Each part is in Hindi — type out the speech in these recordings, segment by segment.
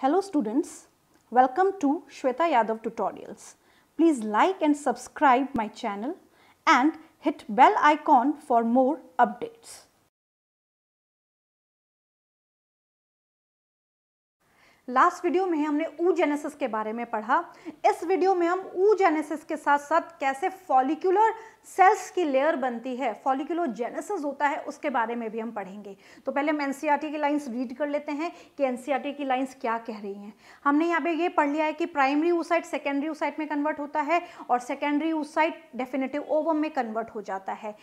Hello students, welcome to Shweta Yadav tutorials. Please like and subscribe my channel and hit bell icon for more updates. Last video में हमने ऊ जेनेसिस के बारे में पढ़ा इस वीडियो में हम ऊ जेनेसिस के साथ साथ कैसे फॉलिकुलर सेल्स की लेयर बनती है फॉलिकुलोजेनेसिस होता है उसके बारे में भी हम पढ़ेंगे तो पहले हम एन e की लाइन्स रीड कर लेते हैं कि एन e की लाइन्स क्या कह रही हैं हमने यहाँ पे ये पढ़ लिया है कि प्राइमरी ऊसाइट सेकेंडरी ऊसाइट में कन्वर्ट होता है और सेकेंडरी ऊसाइट डेफिनेटिव ओवम में कन्वर्ट हो जाता है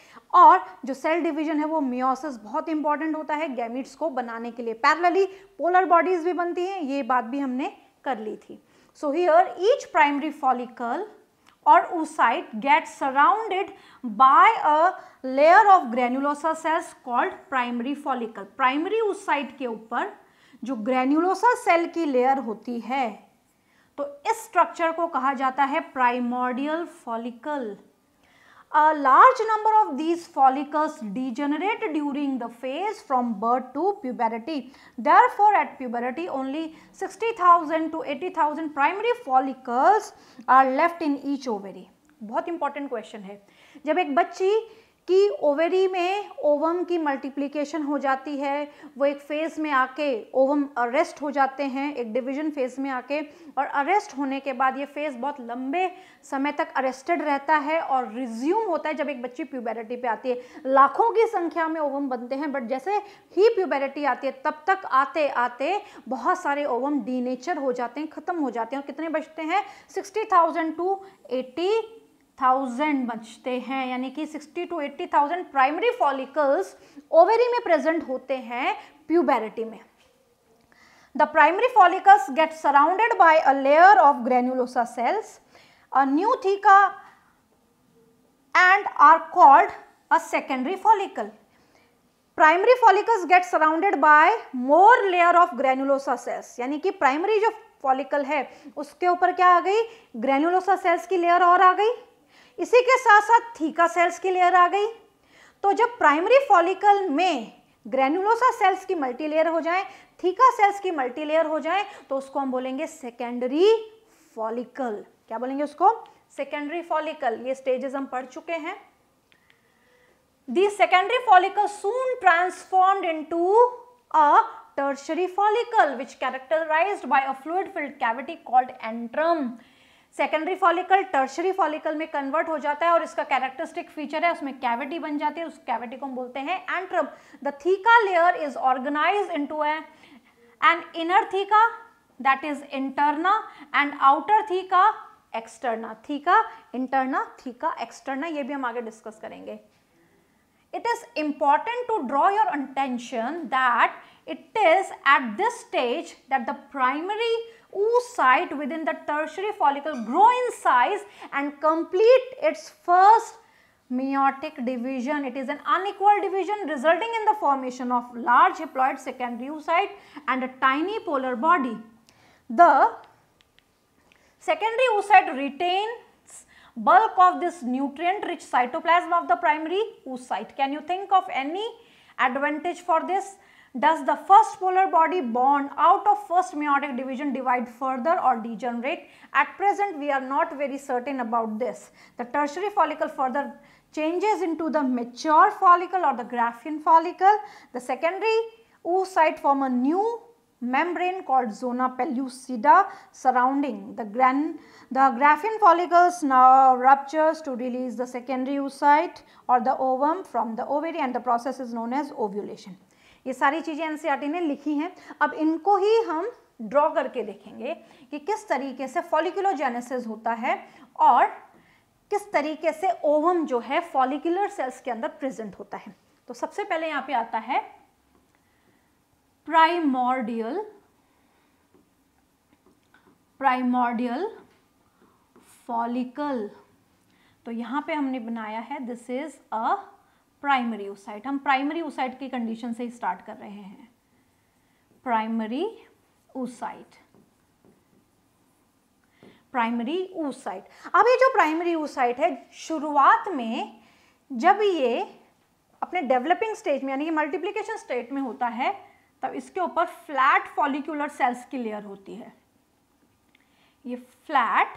और जो सेल डिविजन है वो मियोसिस बहुत इंपॉर्टेंट होता है गैमिट्स को बनाने के लिए पैरलली पोलर बॉडीज भी बनती हैं ये बात भी हमने कर ली थी so here each primary follicle और oocyte get surrounded by a layer of granulosa cells called primary follicle primary oocyte के ऊपर जो ग्रेन्युलोसा सेल की लेयर होती है तो इस स्ट्रक्चर को कहा जाता है primordial follicle a large number of these follicles degenerate during the phase from birth to puberty. Therefore, at puberty only 60,000 to 80,000 primary follicles are left in each ovary. बहुत important question है जब एक बच्ची कि ओवेरी में ओवम की मल्टीप्लिकेशन हो जाती है वो एक फेज़ में आके ओवम अरेस्ट हो जाते हैं एक डिवीजन फेज़ में आके और अरेस्ट होने के बाद ये फेज़ बहुत लंबे समय तक अरेस्टेड रहता है और रिज्यूम होता है जब एक बच्ची प्यूबेरिटी पे आती है लाखों की संख्या में ओवम बनते हैं बट जैसे ही प्यूबेरिटी आती है तब तक आते आते बहुत सारे ओवम डीनेचर हो जाते हैं ख़त्म हो जाते हैं और कितने बचते हैं सिक्सटी टू एटी थाउजेंड बचते हैं यानी कि sixty to eighty thousand primary follicles ovary में प्रेजेंट होते हैं प्यूबेरिटी में the primary follicles get surrounded by a layer of granulosa cells a new theca and are called a secondary follicle primary follicles get surrounded by more layer of granulosa cells यानी कि प्राइमरी जो फॉलिकल है उसके ऊपर क्या आ गई ग्रेनुलोसा सेल्स की लेयर और आ गई इसी के साथ साथ थीका सेल्स की लेयर आ गई तो जब प्राइमरी फॉलिकल में ग्रेनुलोसा सेल्स की मल्टीलेयर हो जाए थीका सेल्स की मल्टीलेयर हो जाए तो उसको हम बोलेंगे सेकेंडरी फॉलिकल क्या बोलेंगे उसको सेकेंडरी फॉलिकल ये स्टेजेस हम पढ़ चुके हैं secondary follicle soon transform into a tertiary follicle which characterize by a fluid filled cavity called antrum secondary follicle tertiary follicle में कन्वर्ट हो जाता है और इसका कैरेक्टरिस्टिक फीचर है उसमें कैविटी बन जाती है उस कैविटी को हम बोलते हैं antrum the theca layer is organize into an inner theca that is interna and outer theca externa theca interna theca externa ये भी हम आगे डिस्कस करेंगे it is important to draw your attention that it is at this stage that the primary oocyte within the tertiary follicle grow in size and complete its first meiotic division. It is an unequal division resulting in the formation of large haploid secondary oocyte and a tiny polar body. The secondary oocyte retain bulk of this nutrient rich cytoplasm of the primary oocyte. Can you think of any advantage for this? Does the first polar body bond out of first meiotic division divide further or degenerate? At present we are not very certain about this. The tertiary follicle further changes into the mature follicle or the graphene follicle. The secondary oocyte form a new membrane called zona pellucida surrounding the, gran the graphene follicles now ruptures to release the secondary oocyte or the ovum from the ovary and the process is known as ovulation. ये सारी चीज़ें एनसीईआरटी ने लिखी हैं अब इनको ही हम ड्रॉ करके देखेंगे कि किस तरीके से फॉलिकुलोजेनेसिस होता है और किस तरीके से ओवम जो है फॉलिकुलर सेल्स के अंदर प्रेजेंट होता है तो सबसे पहले यहाँ पे आता है primordial primordial follicle तो यहाँ पे हमने बनाया है this is a primary oocyte हम प्राइमरी ओसाइट की कंडीशन से ही स्टार्ट कर रहे हैं प्राइमरी ओसाइट प्राइमरी ओसाइट अब ये जो प्राइमरी ओसाइट है शुरुआत में जब ये अपने डेवलपिंग स्टेज में यानी कि मल्टीप्लिकेशन स्टेट में होता है तब इसके ऊपर फ्लैट फॉलिकुलर सेल्स की लेयर होती है ये फ्लैट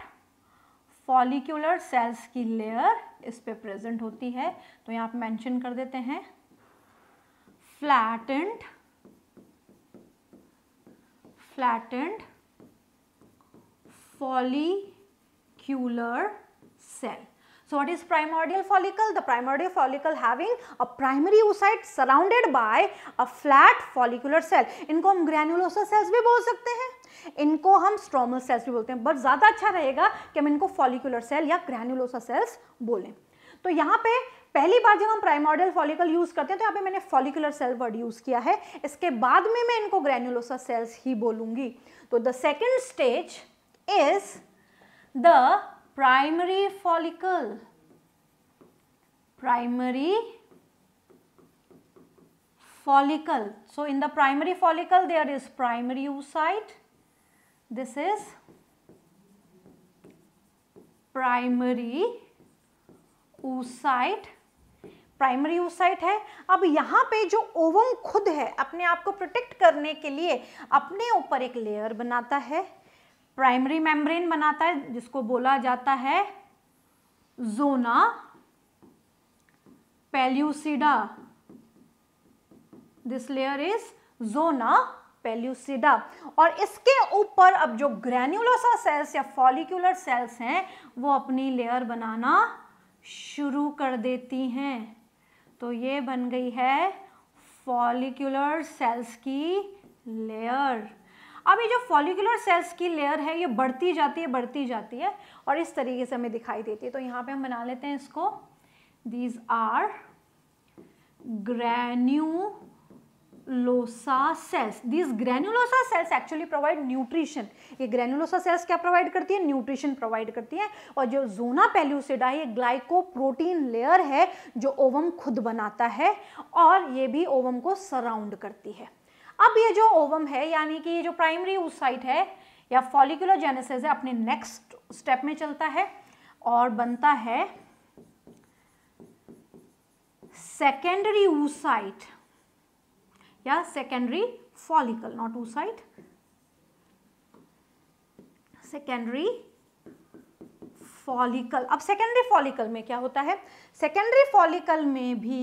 फॉलिकुलर सेल्स की लेयर इस पे प्रेजेंट होती है तो यहाँ आप मेंशन कर देते हैं flattened flattened follicular cell So what is primordial follicle? The primordial follicle having a primary oocyte surrounded by a flat follicular cell. inko hum granulosa cells bhi bol sakte hain इनको हम स्ट्रोमल सेल्स भी बोलते हैं बट ज़्यादा अच्छा रहेगा कि हम इनको फॉलिकुलर सेल या ग्रैनुलोसा सेल्स बोलें तो यहाँ पे पहली बार जब हम प्राइमोडियल फॉलिकल यूज़ करते हैं तो यहाँ पे मैंने फॉलिकुलर सेल वर्ड यूज़ किया है इसके बाद में मैं इनको ग्रैनुलोसा सेल्स ही बोलूंगी तो the second stage is the primary follicle primary follicle so in the primary follicle there is primary oocyte this is primary oocyte primary oocyte है अब यहाँ पे जो ओवम खुद है अपने आप को प्रोटेक्ट करने के लिए अपने ऊपर एक लेयर बनाता है प्राइमरी मेम्ब्रेन बनाता है जिसको बोला जाता है zona pellucida this layer is zona pellucida और इसके ऊपर अब जो ग्रेन्यूलोसा सेल्स या फॉलिकुलर सेल्स हैं वो अपनी लेयर बनाना शुरू कर देती हैं तो ये बन गई है फॉलिकुलर सेल्स की लेयर अब ये जो फॉलिकुलर सेल्स की लेयर है ये बढ़ती जाती है बढ़ती जाती है और इस तरीके से हमें दिखाई देती है तो यहाँ पे हम बना लेते हैं इसको these are granulosa cells these granulosa cells actually provide nutrition ये ग्रैन्यूलोसा सेल्स क्या प्रोवाइड करती है न्यूट्रिशन प्रोवाइड करती है और जो जोना पेल्यूसिडा है ये ग्लाइकोप्रोटीन लेयर है जो ओवम खुद बनाता है और ये भी ओवम को सराउंड करती है अब ये जो ओवम है यानी कि ये जो प्राइमरी ऊसाइट है या फॉलिकुलर है अपने नेक्स्ट स्टेप में चलता है और बनता है सेकेंडरी ऊसाइट या secondary follicle not oocyte secondary follicle अब सेकेंडरी फॉलिकल में क्या होता है सेकेंडरी फॉलिकल में भी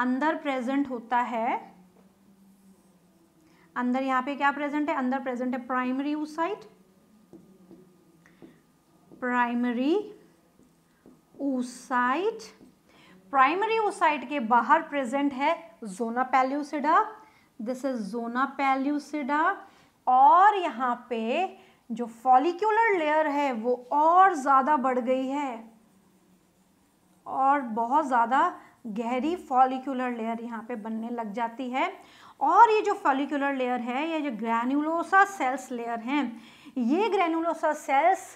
अंदर प्रेजेंट होता है अंदर यहाँ पे क्या प्रेजेंट है अंदर प्रेजेंट है primary oocyte primary oocyte primary oocyte के बाहर प्रेजेंट है जोना पैल्यूसिडा दिस इज जोना पैल्यूसिडा और यहाँ पे जो फॉलिक्यूलर लेयर है वो और ज़्यादा बढ़ गई है और बहुत ज़्यादा गहरी फॉलिक्यूलर लेयर यहाँ पे बनने लग जाती है और ये जो फॉलिकुलर लेयर है या जो ग्रैनुलोसा सेल्स लेयर हैं ये ग्रैनुलोसा सेल्स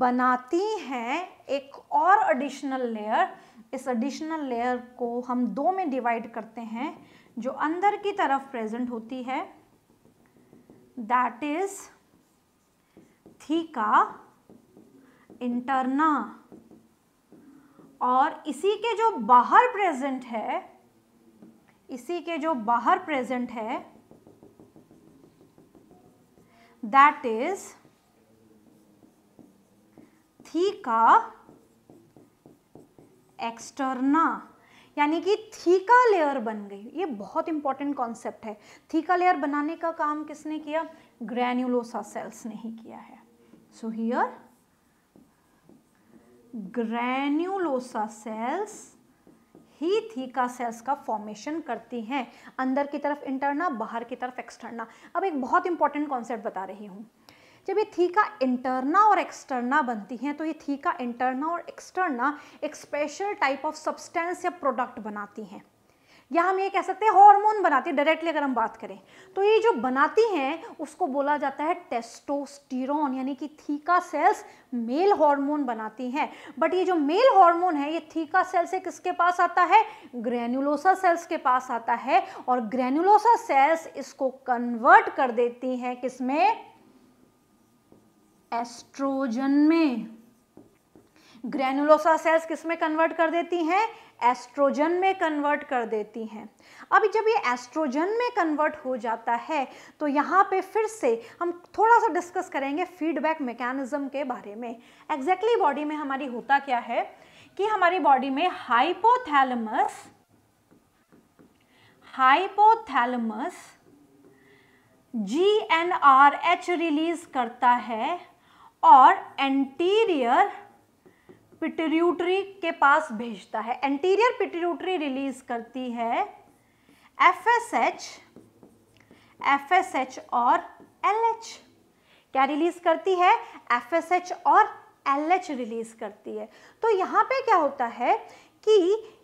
बनाती हैं एक और एडिशनल लेयर इस एडिशनल लेयर को हम दो में डिवाइड करते हैं जो अंदर की तरफ प्रेजेंट होती है दैट इज थीका इंटरना और इसी के जो बाहर प्रेजेंट है इसी के जो बाहर प्रेजेंट है दैट इज थी का एक्सटर्ना यानी कि थीका लेयर बन गई ये बहुत इंपॉर्टेंट कॉन्सेप्ट है थीका लेयर बनाने का काम किसने किया ग्रैन्यूलोसा सेल्स ने ही किया है सो हियर ग्रैन्यूलोसा सेल्स ही थीका सेल्स का फॉर्मेशन करती हैं अंदर की तरफ इंटरना बाहर की तरफ एक्सटर्ना अब एक बहुत इंपॉर्टेंट कॉन्सेप्ट बता रही हूँ जब ये थीका इंटरना और एक्सटर्ना बनती हैं तो ये थीका इंटरना और एक्सटर्ना एक स्पेशल टाइप ऑफ सब्सटेंस या प्रोडक्ट बनाती हैं या हम ये कह सकते हैं हार्मोन बनाती है डायरेक्टली अगर हम बात करें तो ये जो बनाती हैं उसको बोला जाता है टेस्टोस्टिरोन यानी कि थीका सेल्स मेल हार्मोन बनाती हैं बट ये जो मेल हार्मोन है ये थीका सेल से किसके पास आता है ग्रेनुलोसा सेल्स के पास आता है और ग्रेनुलोसा सेल्स इसको कन्वर्ट कर देती हैं किसमें एस्ट्रोजन में ग्रेनुलोसा सेल्स किसमें कन्वर्ट कर देती हैं एस्ट्रोजन में कन्वर्ट कर देती हैं अब जब ये एस्ट्रोजन में कन्वर्ट हो जाता है तो यहाँ पे फिर से हम थोड़ा सा डिस्कस करेंगे फीडबैक मैकेनिज्म के बारे में एग्जैक्टली exactly बॉडी में हमारी होता क्या है कि हमारी बॉडी में hypothalamus hypothalamus G N R H release करता है और एंटीरियर पिट्यूटरी के पास भेजता है एंटीरियर पिट्यूटरी रिलीज करती है एफएसएच एफएसएच और एलएच क्या रिलीज करती है एफएसएच और एलएच रिलीज करती है तो यहाँ पे क्या होता है कि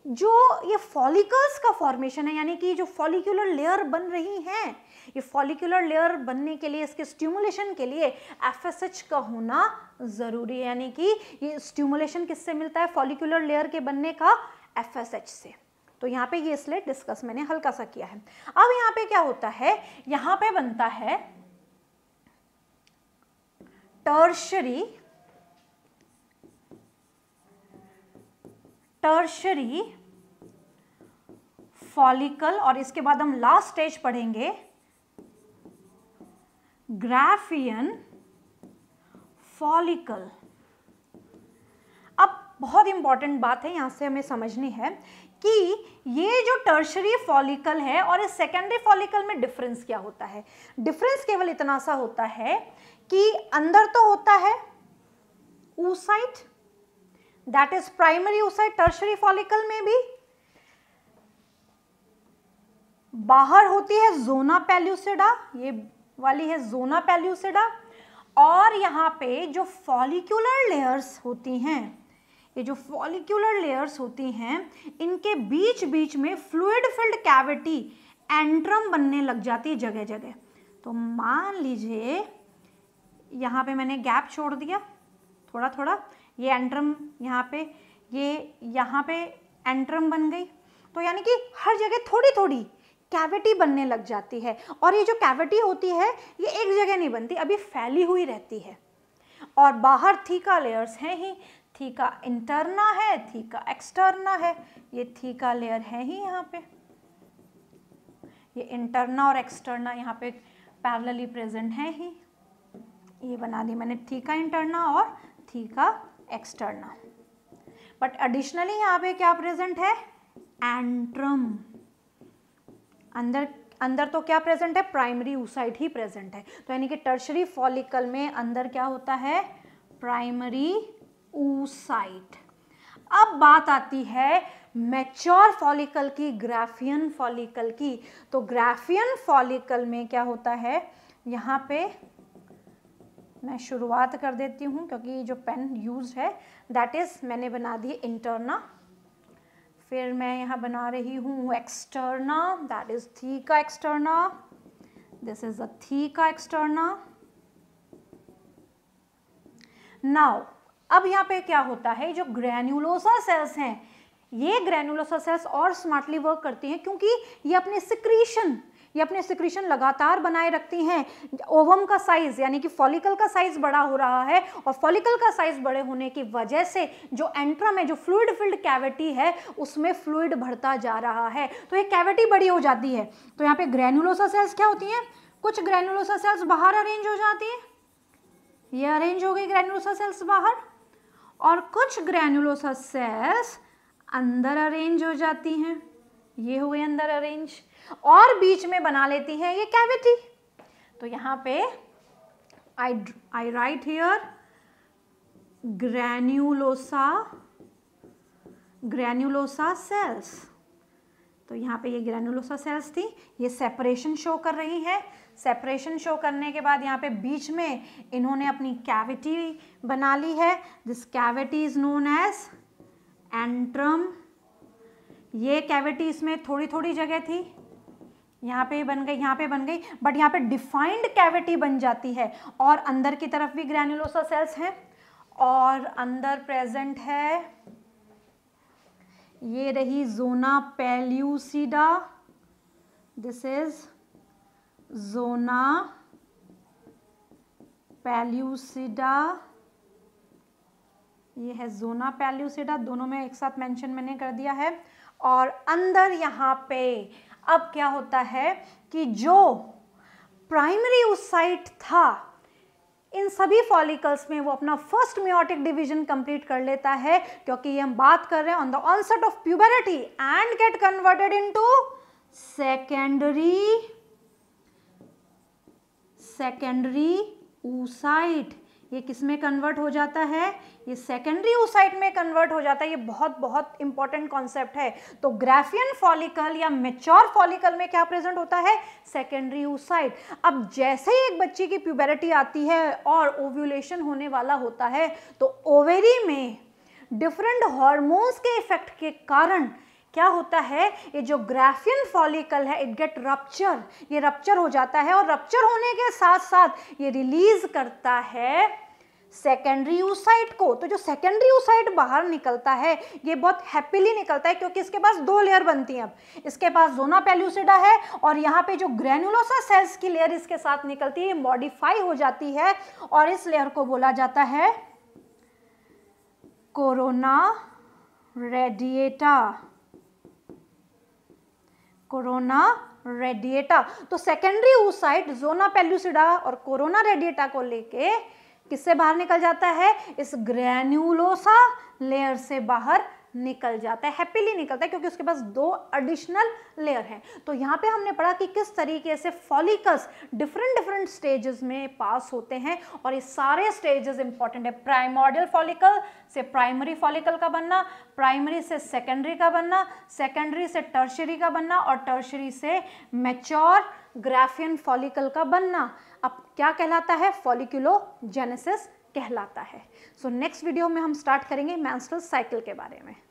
जो ये फॉलिकल्स का फॉर्मेशन है यानी कि जो फॉलिकुलर लेयर बन रही हैं ये फॉलिकुलर लेयर बनने के लिए इसके स्ट्यूमुलेशन के लिए एफ का होना ज़रूरी है यानी कि ये स्ट्यूमुलेशन किससे मिलता है फॉलिकुलर लेयर के बनने का एफ से तो यहाँ पे ये इसलिए डिस्कस मैंने हल्का सा किया है अब यहाँ पे क्या होता है यहाँ पे बनता है टर्शरी टर्शरी फॉलिकल और इसके बाद हम लास्ट स्टेज पढ़ेंगे ग्राफियन फॉलिकल अब बहुत इंपॉर्टेंट बात है यहां से हमें समझनी है कि ये जो टर्शरी फॉलिकल है और इस सेकेंडरी फॉलिकल में डिफरेंस क्या होता है डिफरेंस केवल इतना सा होता है कि अंदर तो होता है oocyte that is primary oocyte tertiary follicle में भी बाहर होती है जोना पेल्यूसिडा ये वाली है जोना पेल्यूसिडा और यहाँ पे जो फॉलिकुलर लेयर्स होती हैं ये जो फॉलिकुलर लेयर्स होती हैं इनके बीच बीच में फ्लूड फिल्ड कैविटी एंट्रम बनने लग जाती है जगह जगह तो मान लीजिए यहाँ पे मैंने गैप छोड़ दिया थोड़ा थोड़ा ये एंट्रम यहाँ पे ये यहाँ पे एंट्रम बन गई तो यानी कि हर जगह थोड़ी थोड़ी कैविटी बनने लग जाती है और ये जो कैविटी होती है ये एक जगह नहीं बनती अभी फैली हुई रहती है और बाहर थीका लेयर्स हैं ही थीका इंटरना है थीका एक्सटर्ना है ये थीका लेयर है ही यहाँ पे ये इंटरना और एक्सटर्ना यहाँ पे पैरेलली प्रेजेंट है ही ये बना दी मैंने थीका इंटरना और थीका एक्सटर्नल बट एडिशनली यहाँ पे क्या प्रेजेंट है एंट्रम अंदर अंदर तो क्या प्रेजेंट है प्राइमरी ऊसाइट ही प्रेजेंट है तो यानी कि टर्शरी फॉलिकल में अंदर क्या होता है प्राइमरी ऊसाइट अब बात आती है मैच्योर फॉलिकल की ग्राफियन फॉलिकल की तो ग्राफियन फॉलिकल में क्या होता है यहाँ पे मैं शुरुआत कर देती हूँ क्योंकि जो पेन यूज है दैट इज़ मैंने बना दी इंटरना फिर मैं यहाँ बना रही हूँ एक्सटर्ना दैट इज़ थी का एक्सटर्ना दिस इज़ अ थी का एक्सटर्ना नाउ अब यहाँ पे क्या होता है जो ग्रैन्यूलोसा सेल्स हैं ये ग्रैनुलोसा सेल्स और स्मार्टली वर्क करती हैं क्योंकि ये अपने सिक्रीशन ये अपने सिक्रीशन लगातार बनाए रखती हैं ओवम का साइज यानी कि फॉलिकल का साइज बड़ा हो रहा है और फॉलिकल का साइज बड़े होने की वजह से जो एंट्रा में जो फ्लूड फिल्ड कैविटी है उसमें फ्लूड भरता जा रहा है तो ये कैविटी बड़ी हो जाती है तो यहाँ पे ग्रेनुलोसा सेल्स क्या होती हैं कुछ ग्रेनुलोसा सेल्स बाहर अरेंज हो जाती है ये अरेंज हो गई ग्रेनुलोसा सेल्स बाहर और कुछ ग्रेनुलोसा सेल्स अंदर अरेंज हो जाती हैं ये हुए अंदर अरेंज और बीच में बना लेती है ये कैविटी तो यहाँ पे I I right here granulosa granulosa cells तो यहाँ पे ये ग्रैन्यूलोसा सेल्स थी ये सेपरेशन शो कर रही है सेपरेशन शो करने के बाद यहाँ पे बीच में इन्होंने अपनी कैविटी बना ली है this cavity is known as antrum ये कैविटी इसमें थोड़ी थोड़ी जगह थी यहाँ पे बन गई यहाँ पे बन गई बट यहाँ पे डिफाइंड कैविटी बन जाती है और अंदर की तरफ भी ग्रैनुलोसा सेल्स हैं और अंदर प्रेजेंट है ये रही zona pellucida this is zona pellucida ये है जोना पेल्यूसिडा दोनों में एक साथ मेंशन मैंने कर दिया है और अंदर यहाँ पे अब क्या होता है कि जो प्राइमरी उस साइट था इन सभी फॉलिकल्स में वो अपना फर्स्ट मियोटिक डिवीजन कंप्लीट कर लेता है क्योंकि ये हम बात कर रहे हैं on the onset of puberty and get converted into secondary secondary oocyte ये किस में कन्वर्ट हो जाता है ये सेकेंडरी ओसाइट में कन्वर्ट हो जाता है ये बहुत बहुत इंपॉर्टेंट कॉन्सेप्ट है तो ग्राफियन फॉलिकल या मेच्योर फॉलिकल में क्या प्रेजेंट होता है सेकेंडरी ओसाइट अब जैसे ही एक बच्चे की प्यूबेरिटी आती है और ओव्यूलेशन होने वाला होता है तो ओवेरी में डिफरेंट हॉर्मोन्स के इफेक्ट के कारण क्या होता है ये जो ग्राफियन फॉलिकल है इट गेट रप्चर ये रप्चर हो जाता है और रप्चर होने के साथ साथ ये रिलीज करता है सेकेंडरी यूसाइट को तो जो सेकेंडरी यूसाइट बाहर निकलता है ये बहुत हैप्पीली निकलता है क्योंकि इसके पास दो लेयर बनती हैं अब इसके पास जोना पेल्यूसिडा है और यहाँ पे जो ग्रेनुलोसा सेल्स की लेयर इसके साथ निकलती है ये मॉडिफाई हो जाती है और इस लेयर को बोला जाता है कोरोना रेडिएटा कोरोना रेडिएटा तो सेकेंडरी ऊसाइट जोना पेल्यूसिडा और कोरोना रेडिएटा को लेके किससे बाहर निकल जाता है इस ग्रैन्यूलोसा लेयर से बाहर निकल जाता है हैप्पीली निकलता है क्योंकि उसके पास दो एडिशनल लेयर हैं तो यहाँ पे हमने पढ़ा कि किस तरीके से फॉलिकस डिफरेंट डिफरेंट स्टेजेस में पास होते हैं और ये सारे स्टेजेस इंपॉर्टेंट है प्राइमोडियल फॉलिकल से प्राइमरी फॉलिकल का बनना प्राइमरी से सेकेंडरी का बनना सेकेंडरी से टर्शरी का बनना और टर्शरी से मेच्योर ग्राफियन फॉलिकल का बनना अब क्या कहलाता है फॉलिकुलोजेनेसिस कहलाता है सो नेक्स्ट वीडियो में हम स्टार्ट करेंगे मैंस्ट्रल साइकिल के बारे में